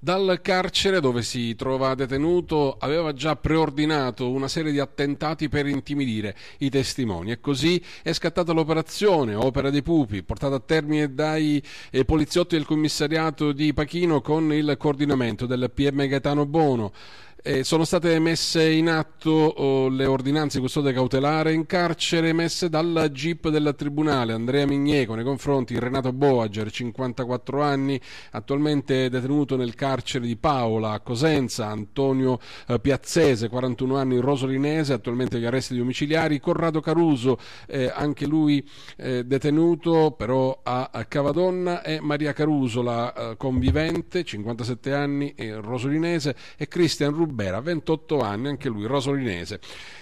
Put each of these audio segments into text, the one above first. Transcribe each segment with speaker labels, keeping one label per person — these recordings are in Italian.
Speaker 1: Dal carcere dove si trova detenuto aveva già preordinato una serie di attentati per intimidire i testimoni e così è scattata l'operazione Opera dei Pupi, portata a termine dai eh, poliziotti del commissariato di Pachino con il coordinamento del PM Gaetano Bono. Eh, sono state messe in atto oh, le ordinanze di custodia cautelare in carcere emesse dalla GIP del Tribunale Andrea Migneco nei confronti di Renato Boager, 54 anni, attualmente detenuto nel carcere di Paola a Cosenza, Antonio eh, Piazzese, 41 anni, rosolinese, attualmente agli arresti domiciliari, Corrado Caruso, eh, anche lui eh, detenuto però a, a, Cavadonna e Maria Caruso, la eh, convivente, 57 anni, eh, rosolinese, e Cristian Rubino Brurbera, 28 anni, anche lui, rosolinese.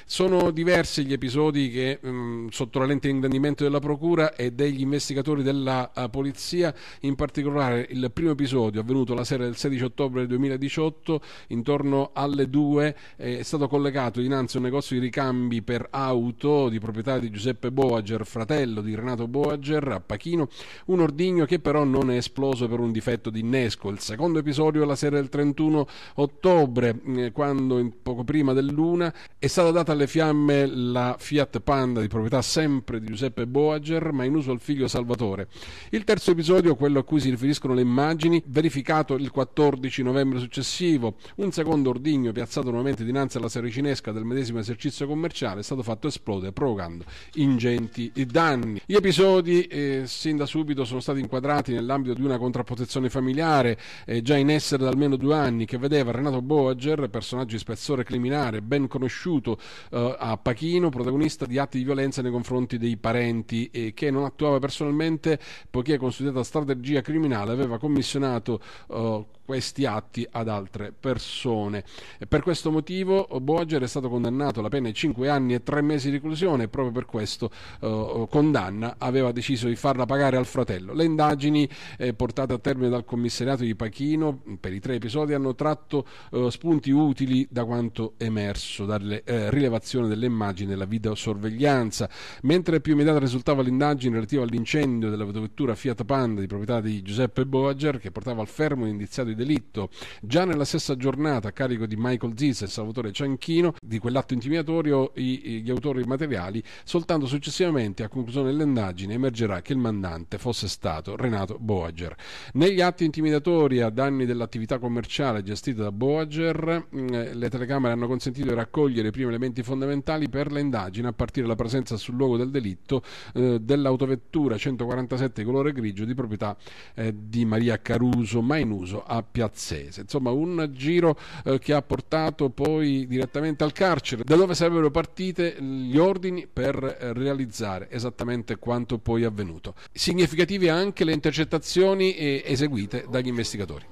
Speaker 1: Sono diversi gli episodi che mh, mm, sotto la lente di ingrandimento della procura e degli investigatori della uh, polizia, in particolare il primo episodio avvenuto la sera del 16 ottobre 2018, intorno alle 2, eh, è stato collegato dinanzi a un negozio di ricambi per auto di proprietà di Giuseppe Boager, fratello di Renato Boager, a Pachino, un ordigno che però non è esploso per un difetto di innesco. Il secondo episodio è la sera del 31 ottobre, mm, eh, quando poco prima dell'una è stata data alle fiamme la Fiat Panda di proprietà sempre di Giuseppe Boager, ma in uso al figlio Salvatore. Il terzo episodio, quello a cui si riferiscono le immagini, verificato il 14 novembre successivo, un secondo ordigno piazzato nuovamente dinanzi alla Serricinesca del medesimo esercizio commerciale è stato fatto esplodere provocando ingenti danni. Gli episodi eh, sin da subito sono stati inquadrati nell'ambito di una contrapposizione familiare eh, già in essere da almeno due anni che vedeva Renato Boager Scarpare, personaggio di spezzore criminale ben conosciuto eh, a Pachino, protagonista di atti di violenza nei confronti dei parenti e che non attuava personalmente poiché con studiata strategia criminale aveva commissionato eh, questi atti ad altre persone. Per questo motivo Boager è stato condannato alla pena di 5 anni e 3 mesi di reclusione e proprio per questo eh, condanna aveva deciso di farla pagare al fratello. Le indagini eh, portate a termine dal commissariato di Pachino per i tre episodi hanno tratto eh, spunti utili da quanto emerso dalle eh, rilevazioni delle immagini della videosorveglianza. Mentre più immediata risultava l'indagine relativa all'incendio della vettura Fiat Panda di proprietà di Giuseppe Boager che portava al fermo indiziato di delitto. Già nella stessa giornata, a carico di Michael Ziz e Salvatore Cianchino, di quell'atto intimidatorio i, gli autori materiali, soltanto successivamente, a conclusione dell'indagine, emergerà che il mandante fosse stato Renato Boager. Negli atti intimidatori a danni dell'attività commerciale gestita da Boager, mm, le telecamere hanno consentito di raccogliere i primi elementi fondamentali per l'indagine, a partire dalla presenza sul luogo del delitto eh, dell'autovettura 147 colore grigio di proprietà eh, di Maria Caruso, mai in uso a Piazzese. Insomma un giro eh, che ha portato poi direttamente al carcere, da dove sarebbero partite gli ordini per eh, realizzare esattamente quanto poi è avvenuto. Significative anche le intercettazioni eh, eseguite dagli investigatori.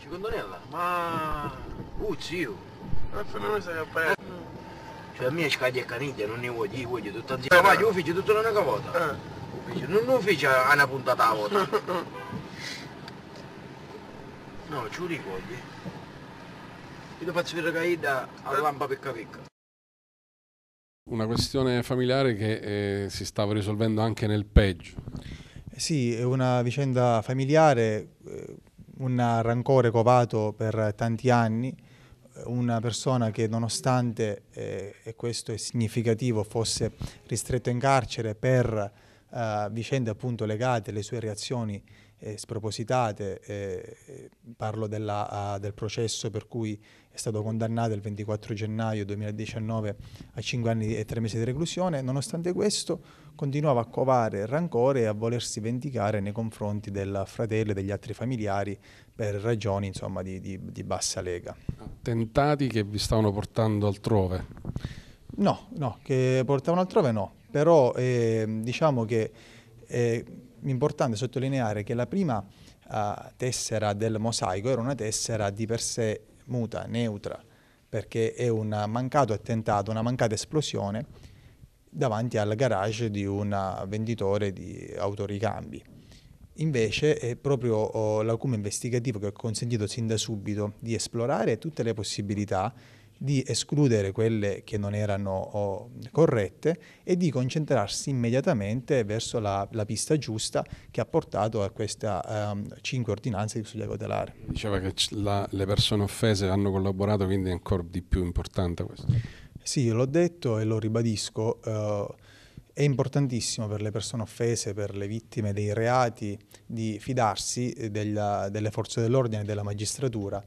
Speaker 1: Secondo Cicondonella, ma... Uh, zio, non sapeva... Cioè a me scade e caniglia, non ne voglio, io voglio tutta zia. Ma io eh, faccio tutta una eh. cavata. Non lo faccio a una puntata a volta.
Speaker 2: No, ci ricogli. Io ti faccio vedere caida alla lampa pecca pecca.
Speaker 1: Una questione familiare che eh, si stava risolvendo anche nel peggio.
Speaker 2: Eh sì, è una vicenda familiare, eh, un rancore covato per tanti anni, una persona che nonostante, eh, e questo è significativo, fosse ristretto in carcere per vicende appunto legate alle sue reazioni eh, spropositate, eh, parlo della, uh, del processo per cui è stato condannato il 24 gennaio 2019 a 5 anni e 3 mesi di reclusione, nonostante questo continuava a covare rancore e a volersi vendicare nei confronti del fratello e degli altri familiari per ragioni insomma, di, di, di bassa lega. Attentati che vi stavano portando altrove? No, no, che portavano altrove no, però eh, diciamo che... Eh, importante sottolineare che la prima uh, tessera del mosaico era una tessera di per sé muta, neutra, perché è un mancato attentato, una mancata esplosione davanti al garage di un venditore di autoricambi. Invece è proprio oh, l'acume investigativo che ha consentito sin da subito di esplorare tutte le possibilità di escludere quelle che non erano corrette e di concentrarsi immediatamente verso la, la pista giusta che ha portato a queste um, cinque ordinanze di studio cautelare.
Speaker 1: Diceva che la, le persone offese hanno collaborato, quindi è ancora di più importante questo.
Speaker 2: Sì, l'ho detto e lo ribadisco. Uh, è importantissimo per le persone offese, per le vittime dei reati, di fidarsi della, delle forze dell'ordine e della magistratura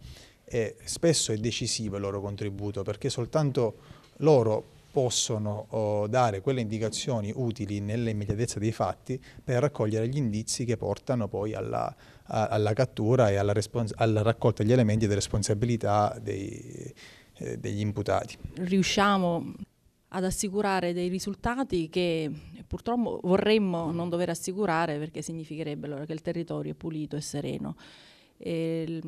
Speaker 2: e spesso è decisivo il loro contributo perché soltanto loro possono oh, dare quelle indicazioni utili nell'immediatezza dei fatti per raccogliere gli indizi che portano poi alla, alla cattura e alla, alla, raccolta degli elementi di responsabilità dei, eh, degli imputati.
Speaker 3: Riusciamo ad assicurare dei risultati che purtroppo vorremmo non dover assicurare perché significherebbe allora che il territorio è pulito e sereno. E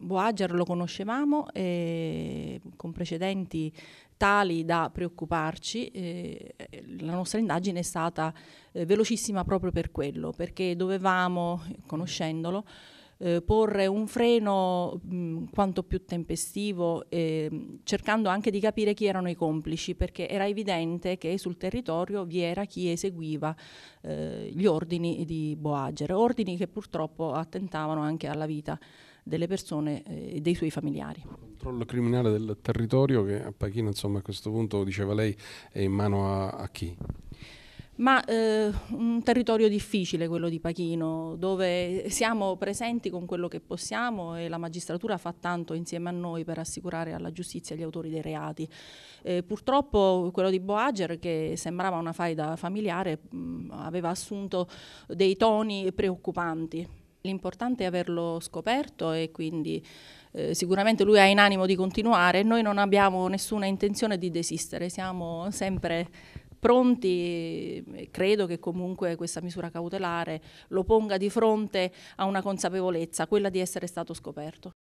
Speaker 3: Boager lo conoscevamo eh, con precedenti tali da preoccuparci, eh, la nostra indagine è stata eh, velocissima proprio per quello, perché dovevamo, conoscendolo, eh, porre un freno mh, mm, quanto più tempestivo, eh, cercando anche di capire chi erano i complici, perché era evidente che sul territorio vi era chi eseguiva eh, gli ordini di Boager, ordini che purtroppo attentavano anche alla vita delle persone eh, e dei suoi familiari. Il
Speaker 1: controllo criminale del territorio che a Pachino insomma a questo punto diceva lei è in mano a, a chi?
Speaker 3: ma eh, un territorio difficile quello di Pachino, dove siamo presenti con quello che possiamo e la magistratura fa tanto insieme a noi per assicurare alla giustizia gli autori dei reati. Eh, purtroppo quello di Boager, che sembrava una faida familiare, mh, mm, aveva assunto dei toni preoccupanti. L'importante è averlo scoperto e quindi eh, sicuramente lui ha in animo di continuare, noi non abbiamo nessuna intenzione di desistere, siamo sempre pronti, credo che comunque questa misura cautelare lo ponga di fronte a una consapevolezza, quella di essere stato scoperto.